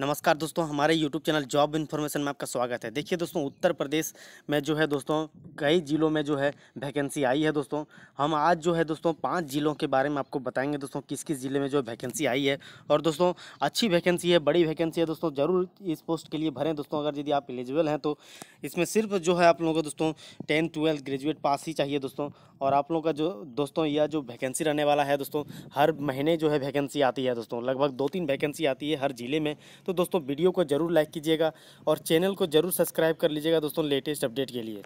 नमस्कार दोस्तों हमारे YouTube चैनल जॉब इन्फॉर्मेशन में आपका स्वागत है देखिए दोस्तों उत्तर प्रदेश में जो है दोस्तों कई ज़िलों में जो है वैकेंसी आई है दोस्तों हम आज जो है दोस्तों पांच ज़िलों के बारे में आपको बताएंगे दोस्तों किस किस ज़िले में जो वैकेंसी आई है और दोस्तों अच्छी वैकेंसी है बड़ी वैकेंसी है दोस्तों ज़रूर इस पोस्ट के लिए भरें दोस्तों अगर यदि आप एलिजिबल हैं तो इसमें सिर्फ जो है आप लोगों को दोस्तों टेंथ ट्वेल्थ ग्रेजुएट पास ही चाहिए दोस्तों और आप लोगों का जो दोस्तों यह जो वैकेंसी रहने वाला है दोस्तों हर महीने जो है वैकेंसी आती है दोस्तों लगभग दो तीन वैकेंसी आती है हर ज़िले में तो तो दोस्तों वीडियो को ज़रूर लाइक कीजिएगा और चैनल को ज़रूर सब्सक्राइब कर लीजिएगा दोस्तों लेटेस्ट अपडेट के लिए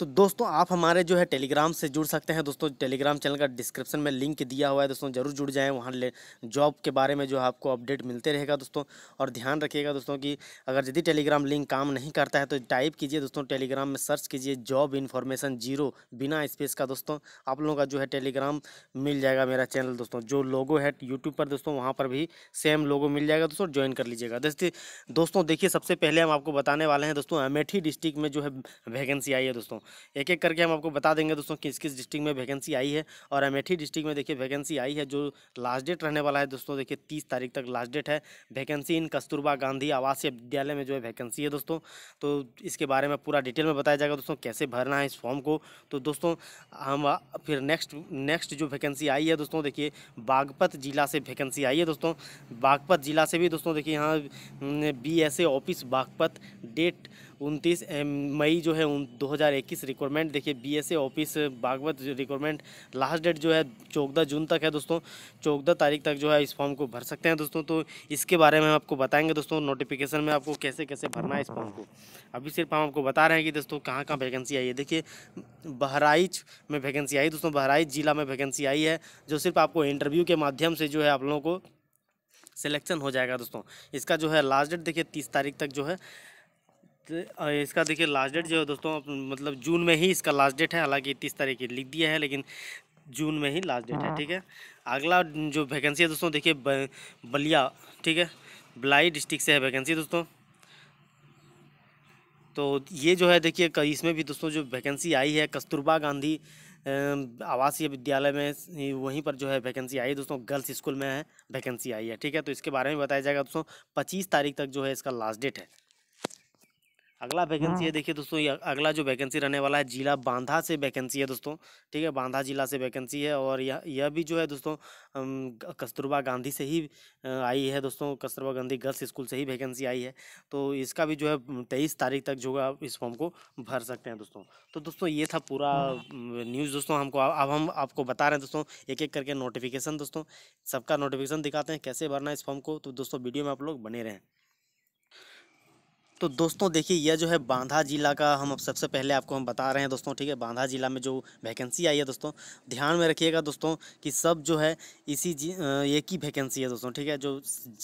तो दोस्तों आप हमारे जो है टेलीग्राम से जुड़ सकते हैं दोस्तों टेलीग्राम चैनल का डिस्क्रिप्शन में लिंक दिया हुआ है दोस्तों ज़रूर जुड़ जाएँ वहाँ ले जॉब के बारे में जो आपको अपडेट मिलते रहेगा दोस्तों और ध्यान रखिएगा दोस्तों कि अगर यदि टेलीग्राम लिंक काम नहीं करता है तो टाइप कीजिए दोस्तों टेलीग्राम में सर्च कीजिए जॉब इन्फॉर्मेशन जीरो बिना स्पेस का दोस्तों आप लोगों का जो है टेलीग्राम मिल जाएगा मेरा चैनल दोस्तों जो लोगो है यूट्यूब पर दोस्तों वहाँ पर भी सेम लोगो मिल जाएगा दोस्तों ज्वाइन कर लीजिएगा दोस्तों दोस्तों देखिए सबसे पहले हम आपको बताने वाले हैं दोस्तों अमेठी डिस्ट्रिक्ट में जो है वैकेंसी आई है दोस्तों एक एक करके हम आपको बता देंगे दोस्तों किस किस डिस्ट्रिक्ट में वैकेंसी आई है और अमेठी डिस्ट्रिक्ट में देखिए वैकेंसी आई है जो लास्ट डेट रहने वाला है दोस्तों देखिए तीस तारीख तक लास्ट डेट है वैकेंसी इन कस्तूरबा गांधी आवासीय विद्यालय में जो है वैकेंसी है दोस्तों तो इसके बारे में पूरा डिटेल में बताया जाएगा दोस्तों कैसे भरना है इस फॉर्म को तो दोस्तों हम फिर नेक्स्ट नेक्स्ट जो वैकेंसी आई है दोस्तों देखिए बागपत जिला से वैकेंसी आई है दोस्तों बागपत जिला से भी दोस्तों देखिए यहाँ B S A office Baghpat date उनतीस मई जो है उन 2021 रिक्वायरमेंट देखिए BSA office Baghpat requirement last date जो है चौदह जून तक है दोस्तों चौदह तारीख तक जो है इस फॉर्म को भर सकते हैं दोस्तों तो इसके बारे में हम आपको बताएंगे दोस्तों नोटिफिकेशन में आपको कैसे कैसे भरना है इस फॉर्म को अभी सिर्फ हम आपको बता रहे हैं कि दोस्तों कहाँ कहाँ वैकेंसी आई है देखिए बहराइच में वैकेंसी आई दोस्तों बहराइच ज़िला में वैकेंसी आई है जो सिर्फ आपको इंटरव्यू के माध्यम से जो है आप लोगों को सिलेक्शन हो जाएगा दोस्तों इसका जो है लास्ट डेट देखिए तीस तारीख तक जो है इसका देखिए लास्ट डेट जो है दोस्तों मतलब जून में ही इसका लास्ट डेट है हालांकि तीस तारीख लिख दिया है लेकिन जून में ही लास्ट डेट है हाँ। ठीक है अगला जो वैकेंसी है दोस्तों देखिए बलिया ठीक है बलाई डिस्ट्रिक्ट से है वैकेंसी दोस्तों तो ये जो है देखिए कई इसमें भी दोस्तों जो वैकेंसी आई है कस्तूरबा गांधी आवासीय विद्यालय में वहीं पर जो है वैकेंसी आई है दोस्तों गर्ल्स स्कूल में है वैकेंसी आई है ठीक है तो इसके बारे में बताया जाएगा दोस्तों पच्चीस तारीख तक जो है इसका लास्ट डेट है अगला वैकेंसी है हाँ। देखिए दोस्तों अगला जो वैकेंसी रहने वाला है जिला बांधा से वैकेंसी है दोस्तों ठीक है बांधा जिला से वैकेंसी है और यह यह भी जो है दोस्तों कस्तूरबा गांधी से ही आई है दोस्तों कस्तूरबा गांधी गर्ल्स स्कूल से ही वैकेंसी आई है तो इसका भी जो है तेईस तारीख तक जो है इस फॉर्म को भर सकते हैं दोस्तों तो दोस्तों ये था पूरा न्यूज़ हाँ। दोस्तों हमको अब हम आपको बता रहे हैं दोस्तों एक एक करके नोटिफिकेशन दोस्तों सबका नोटिफिकेशन दिखाते हैं कैसे भरना है इस फॉर्म को तो दोस्तों वीडियो में आप लोग बने रहें तो दोस्तों देखिए यह जो है बांधा ज़िला का हम सबसे पहले आपको हम बता रहे हैं दोस्तों ठीक है बांधा ज़िला में जो वैकेंसी आई है दोस्तों ध्यान में रखिएगा दोस्तों कि सब जो है इसी एक ही वैकेंसी है दोस्तों ठीक है जो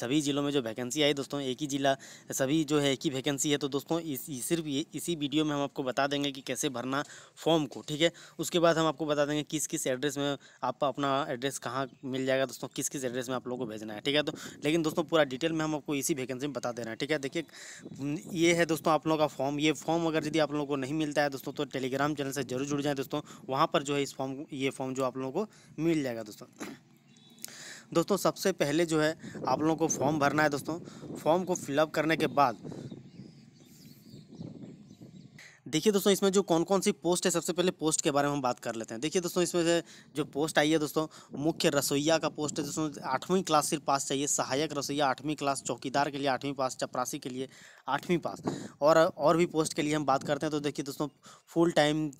सभी ज़िलों में जो वैकेंसी आई दोस्तों एक ही ज़िला सभी जो है एक ही वैकेंसी है तो दोस्तों इस, सिर्फ इसी वीडियो में हम आपको बता देंगे कि कैसे भरना फॉर्म को ठीक है उसके बाद हम आपको बता देंगे किस किस एड्रेस में आप अपना एड्रेस कहाँ मिल जाएगा दोस्तों किस किस एड्रेस में आप लोगों को भेजना है ठीक है तो लेकिन दोस्तों पूरा डिटेल में हम आपको इसी वैकेंसी में बता दे रहे हैं ठीक है देखिए ये है दोस्तों आप लोगों का फॉर्म ये फॉर्म अगर यदि आप लोगों को नहीं मिलता है दोस्तों तो टेलीग्राम चैनल से जरूर जुड़ जाएँ दोस्तों वहाँ पर जो है इस फॉर्म ये फॉर्म जो आप लोगों को मिल जाएगा दोस्तों दोस्तों सबसे पहले जो है आप लोगों को फॉर्म भरना है दोस्तों फॉर्म को फिलअप करने के बाद देखिए दोस्तों इसमें जो कौन कौन सी पोस्ट है सबसे पहले पोस्ट के बारे में हम बात कर लेते हैं देखिए दोस्तों इसमें से जो पोस्ट आई है दोस्तों मुख्य रसोईया का पोस्ट है दोस्तों आठवीं क्लास सिर्फ पास चाहिए सहायक रसोईया आठवीं क्लास चौकीदार के लिए आठवीं पास चपरासी के लिए आठवीं पास और और भी पोस्ट के लिए हम बात करते हैं तो देखिए दोस्तों फुल टाइम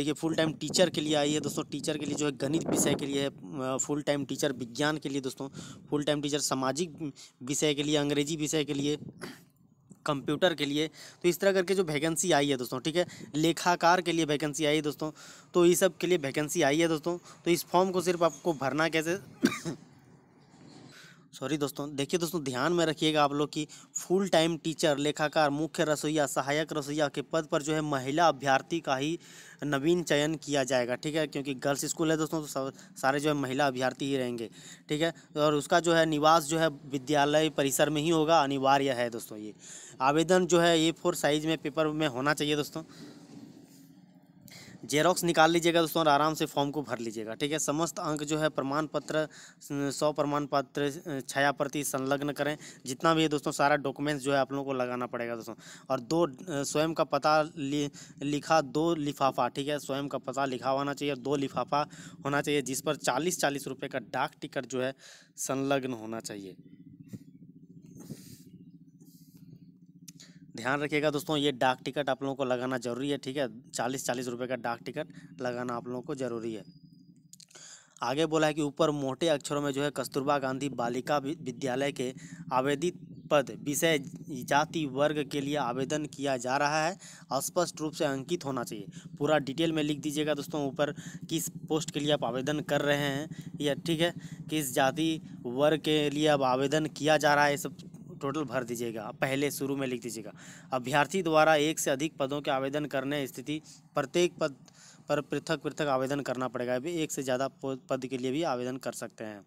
देखिए फुल टाइम टीचर के लिए आई है दोस्तों टीचर के लिए जो है गणित विषय के लिए है फुल टाइम टीचर विज्ञान के लिए दोस्तों फुल टाइम टीचर सामाजिक विषय के लिए अंग्रेजी विषय के लिए कंप्यूटर के लिए तो इस तरह करके जो वैकेंसी आई है दोस्तों ठीक है लेखाकार के लिए वैकेंसी आई है दोस्तों तो ये सब के लिए वैकेंसी आई है दोस्तों तो इस फॉर्म को सिर्फ आपको भरना कैसे सॉरी दोस्तों देखिए दोस्तों ध्यान में रखिएगा आप लोग कि फुल टाइम टीचर लेखाकार मुख्य रसोईया सहायक रसोईया के पद पर जो है महिला अभ्यर्थी का ही नवीन चयन किया जाएगा ठीक है क्योंकि गर्ल्स स्कूल है दोस्तों तो सारे जो है महिला अभ्यर्थी ही रहेंगे ठीक है और उसका जो है निवास जो है विद्यालय परिसर में ही होगा अनिवार्य है दोस्तों ये आवेदन जो है ए फोर साइज़ में पेपर में होना चाहिए दोस्तों जेरोक्स निकाल लीजिएगा दोस्तों और आराम से फॉर्म को भर लीजिएगा ठीक है समस्त अंक जो है प्रमाण पत्र सौ प्रमाण पत्र छाया प्रति संलग्न करें जितना भी है दोस्तों सारा डॉक्यूमेंट्स जो है आप लोगों को लगाना पड़ेगा दोस्तों और दो स्वयं का पता लि, लिखा दो लिफाफा ठीक है स्वयं का पता लिखा होना चाहिए दो लिफाफा होना चाहिए जिस पर चालीस चालीस रुपये का डाक टिकट जो है संलग्न होना चाहिए ध्यान रखिएगा दोस्तों ये डाक टिकट आप लोगों को लगाना जरूरी है ठीक है चालीस चालीस रुपये का डाक टिकट लगाना आप लोगों को ज़रूरी है आगे बोला है कि ऊपर मोटे अक्षरों में जो है कस्तूरबा गांधी बालिका विद्यालय के आवेदित पद विषय जाति वर्ग के लिए आवेदन किया जा रहा है स्पष्ट रूप से अंकित होना चाहिए पूरा डिटेल में लिख दीजिएगा दोस्तों ऊपर किस पोस्ट के लिए आप आवेदन कर रहे हैं या ठीक है किस जाति वर्ग के लिए अब आवेदन किया जा रहा है ये सब टोटल भर दीजिएगा पहले शुरू में लिख दीजिएगा अभ्यर्थी द्वारा एक से अधिक पदों के आवेदन करने स्थिति प्रत्येक पद पर पृथक पृथक आवेदन करना पड़ेगा अभी एक से ज़्यादा पद के लिए भी आवेदन कर सकते हैं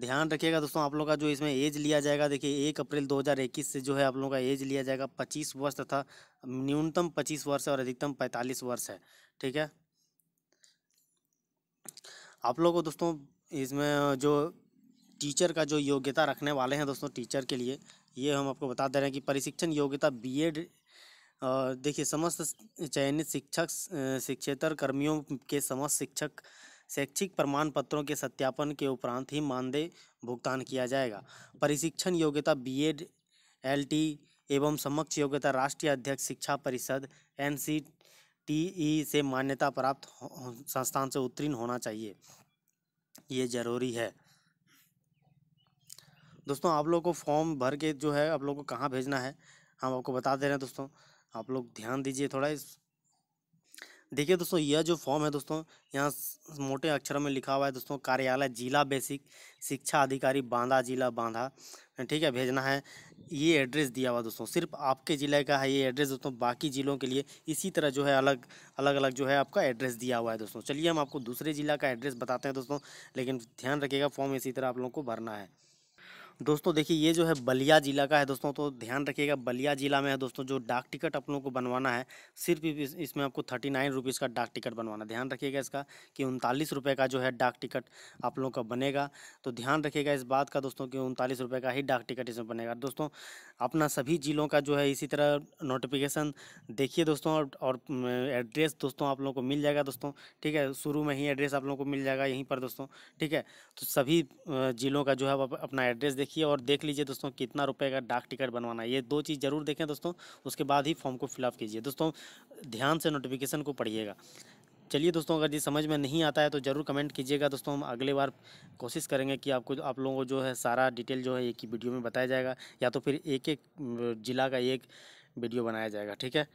ध्यान रखिएगा दोस्तों आप लोग का जो इसमें एज लिया जाएगा देखिए एक अप्रैल 2021 से जो है आप लोगों का एज लिया जाएगा 25 वर्ष तथा न्यूनतम 25 वर्ष और अधिकतम 45 वर्ष है ठीक है आप लोगों को दोस्तों इसमें जो टीचर का जो योग्यता रखने वाले हैं दोस्तों टीचर के लिए ये हम आपको बता दे रहे हैं कि प्रशिक्षण योग्यता बीएड देखिए समस्त चयनित शिक्षक शिक्षेतर कर्मियों के समस्त शिक्षक शैक्षिक प्रमाण पत्रों के सत्यापन के उपरांत ही मानदेय भुगतान किया जाएगा प्रशिक्षण योग्यता बी एड एवं समक्ष योग्यता राष्ट्रीय अध्यक्ष शिक्षा परिषद एन टीई e से मान्यता प्राप्त संस्थान से उत्तीर्ण होना चाहिए ये जरूरी है दोस्तों आप लोग को फॉर्म भर के जो है आप लोग को कहाँ भेजना है हम आपको बता दे रहे हैं दोस्तों आप लोग ध्यान दीजिए थोड़ा इस देखिए दोस्तों यह जो फॉर्म है दोस्तों यहाँ मोटे अक्षरों में लिखा हुआ है दोस्तों कार्यालय जिला बेसिक शिक्षा अधिकारी बांदा जिला बांदा ठीक है भेजना है ये एड्रेस दिया हुआ दोस्तों सिर्फ आपके ज़िले का है ये एड्रेस दोस्तों बाकी ज़िलों के लिए इसी तरह जो है अलग अलग अलग जो है आपका एड्रेस दिया हुआ है दोस्तों चलिए हम आपको दूसरे ज़िला का एड्रेस बताते हैं दोस्तों लेकिन ध्यान रखिएगा फॉर्म इसी तरह आप लोगों को भरना है दोस्तों देखिए ये जो है बलिया ज़िला का है दोस्तों तो ध्यान रखिएगा बलिया ज़िला में है दोस्तों जो डाक टिकट आप लोगों को बनवाना है सिर्फ इसमें आपको थर्टी नाइन रुपीज़ का डाक टिकट बनवाना ध्यान रखिएगा इसका कि उनतालीस रुपये का जो है डाक टिकट आप लोगों का बनेगा तो ध्यान रखिएगा इस बात का दोस्तों कि उनतालीस रुपये का ही डाक टिकट इसमें बनेगा दोस्तों अपना सभी ज़िलों का जो है इसी तरह नोटिफिकेशन देखिए दोस्तों और एड्रेस दोस्तों आप लोगों को मिल जाएगा दोस्तों ठीक है शुरू में ही एड्रेस आप लोगों को मिल जाएगा यहीं पर दोस्तों ठीक है तो सभी ज़िलों का जो है अपना एड्रेस देखिए और देख लीजिए दोस्तों कितना रुपये का डाक टिकट बनवाना है ये दो चीज़ ज़रूर देखें दोस्तों उसके बाद ही फॉर्म को फिलअप कीजिए दोस्तों ध्यान से नोटिफिकेशन को पढ़िएगा चलिए दोस्तों अगर ये समझ में नहीं आता है तो ज़रूर कमेंट कीजिएगा दोस्तों हम अगले बार कोशिश करेंगे कि आपको आप लोगों को जो है सारा डिटेल जो है एक ही वीडियो में बताया जाएगा या तो फिर एक एक ज़िला का एक वीडियो बनाया जाएगा ठीक है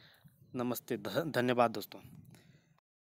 नमस्ते धन्यवाद दोस्तों